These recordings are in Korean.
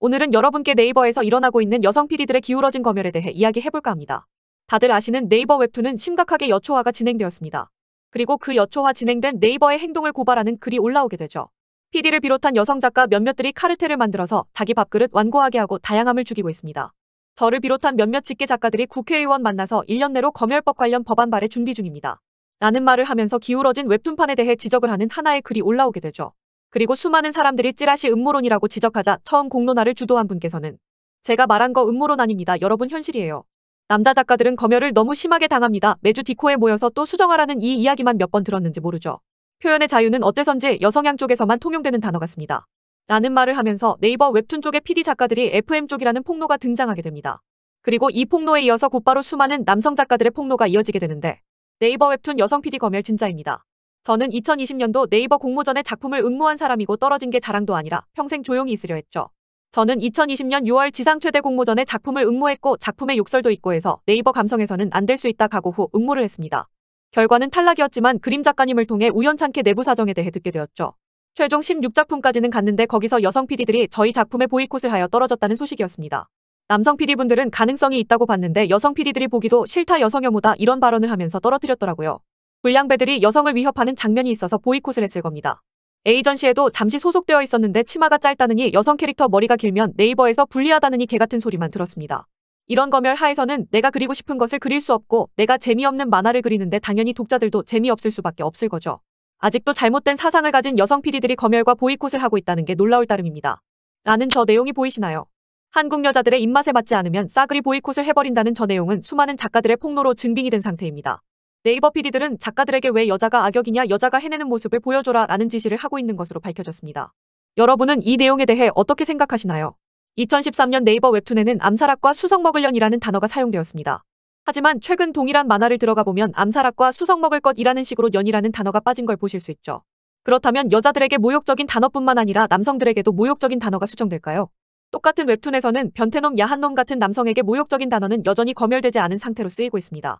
오늘은 여러분께 네이버에서 일어나고 있는 여성 PD들의 기울어진 검열에 대해 이야기해볼까 합니다. 다들 아시는 네이버 웹툰은 심각하게 여초화가 진행되었습니다. 그리고 그 여초화 진행된 네이버의 행동을 고발하는 글이 올라오게 되죠. PD를 비롯한 여성 작가 몇몇들이 카르텔을 만들어서 자기 밥그릇 완고하게 하고 다양함을 죽이고 있습니다. 저를 비롯한 몇몇 직계 작가들이 국회의원 만나서 1년 내로 검열법 관련 법안 발의 준비 중입니다. 라는 말을 하면서 기울어진 웹툰판에 대해 지적을 하는 하나의 글이 올라오게 되죠. 그리고 수많은 사람들이 찌라시 음모론이라고 지적하자 처음 공론화를 주도한 분께서는 제가 말한 거 음모론 아닙니다. 여러분 현실이에요. 남자 작가들은 검열을 너무 심하게 당합니다. 매주 디코에 모여서 또 수정하라는 이 이야기만 몇 번 들었는지 모르죠. 표현의 자유는 어째선지 여성향 쪽에서만 통용되는 단어 같습니다. 라는 말을 하면서 네이버 웹툰 쪽의 PD 작가들이 FM 쪽이라는 폭로가 등장하게 됩니다. 그리고 이 폭로에 이어서 곧바로 수많은 남성 작가들의 폭로가 이어지게 되는데 네이버 웹툰 여성 PD 검열 진짜입니다. 저는 2020년도 네이버 공모전에 작품을 응모한 사람이고 떨어진 게 자랑도 아니라 평생 조용히 있으려 했죠. 저는 2020년 6월 지상 최대 공모전에 작품을 응모했고 작품의 욕설도 있고 해서 네이버 감성에서는 안 될 수 있다 각오 후 응모를 했습니다. 결과는 탈락이었지만 그림 작가님을 통해 우연찮게 내부 사정에 대해 듣게 되었죠. 최종 16작품까지는 갔는데 거기서 여성 PD들이 저희 작품에 보이콧을 하여 떨어졌다는 소식이었습니다. 남성 PD분들은 가능성이 있다고 봤는데 여성 PD들이 보기도 싫다 여성혐오다 이런 발언을 하면서 떨어뜨렸더라고요. 불량배들이 여성을 위협하는 장면이 있어서 보이콧을 했을 겁니다. 에이전시에도 잠시 소속되어 있었는데 치마가 짧다느니 여성 캐릭터 머리가 길면 네이버에서 불리하다느니 개같은 소리만 들었습니다. 이런 검열 하에서는 내가 그리고 싶은 것을 그릴 수 없고 내가 재미없는 만화를 그리는데 당연히 독자들도 재미없을 수밖에 없을 거죠. 아직도 잘못된 사상을 가진 여성 PD들이 검열과 보이콧을 하고 있다는 게 놀라울 따름입니다. 라는 저 내용이 보이시나요? 한국 여자들의 입맛에 맞지 않으면 싸그리 보이콧을 해버린다는 저 내용은 수많은 작가들의 폭로로 증빙이 된 상태입니다. 네이버 PD들은 작가들에게 왜 여자가 악역이냐 여자가 해내는 모습을 보여줘라 라는 지시를 하고 있는 것으로 밝혀졌습니다. 여러분은 이 내용에 대해 어떻게 생각하시나요? 2013년 네이버 웹툰에는 암살악과 수성먹을 년이라는 단어가 사용되었습니다. 하지만 최근 동일한 만화를 들어가 보면 암살악과 수성먹을 것이라는 식으로 년이라는 단어가 빠진 걸 보실 수 있죠. 그렇다면 여자들에게 모욕적인 단어뿐만 아니라 남성들에게도 모욕적인 단어가 수정될까요? 똑같은 웹툰에서는 변태놈 야한놈 같은 남성에게 모욕적인 단어는 여전히 검열되지 않은 상태로 쓰이고 있습니다.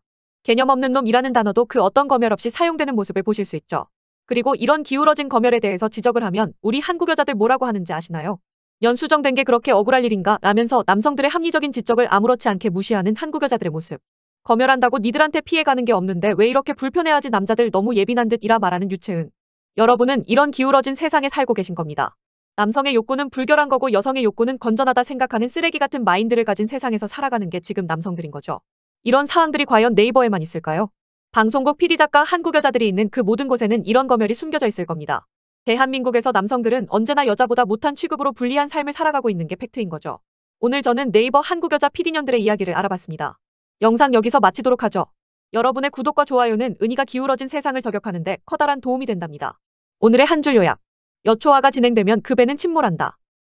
개념 없는 놈이라는 단어도 그 어떤 검열 없이 사용되는 모습을 보실 수 있죠. 그리고 이런 기울어진 검열에 대해서 지적을 하면 우리 한국 여자들 뭐라고 하는지 아시나요? 연수정된 게 그렇게 억울할 일인가 라면서 남성들의 합리적인 지적을 아무렇지 않게 무시하는 한국 여자들의 모습. 검열한다고 니들한테 피해가는 게 없는데 왜 이렇게 불편해하지 남자들 너무 예민한 듯이라 말하는 유채은. 여러분은 이런 기울어진 세상에 살고 계신 겁니다. 남성의 욕구는 불결한 거고 여성의 욕구는 건전하다 생각하는 쓰레기 같은 마인드를 가진 세상에서 살아가는 게 지금 남성들인 거죠. 이런 사항들이 과연 네이버에만 있을까요? 방송국 PD 작가 한국 여자들이 있는 그 모든 곳에는 이런 검열이 숨겨져 있을 겁니다. 대한민국에서 남성들은 언제나 여자보다 못한 취급으로 불리한 삶을 살아가고 있는 게 팩트인 거죠. 오늘 저는 네이버 한국 여자 PD년들의 이야기를 알아봤습니다. 영상 여기서 마치도록 하죠. 여러분의 구독과 좋아요는 은희가 기울어진 세상을 저격하는데 커다란 도움이 된답니다. 오늘의 한 줄 요약. 여초화가 진행되면 급에는 침몰한다.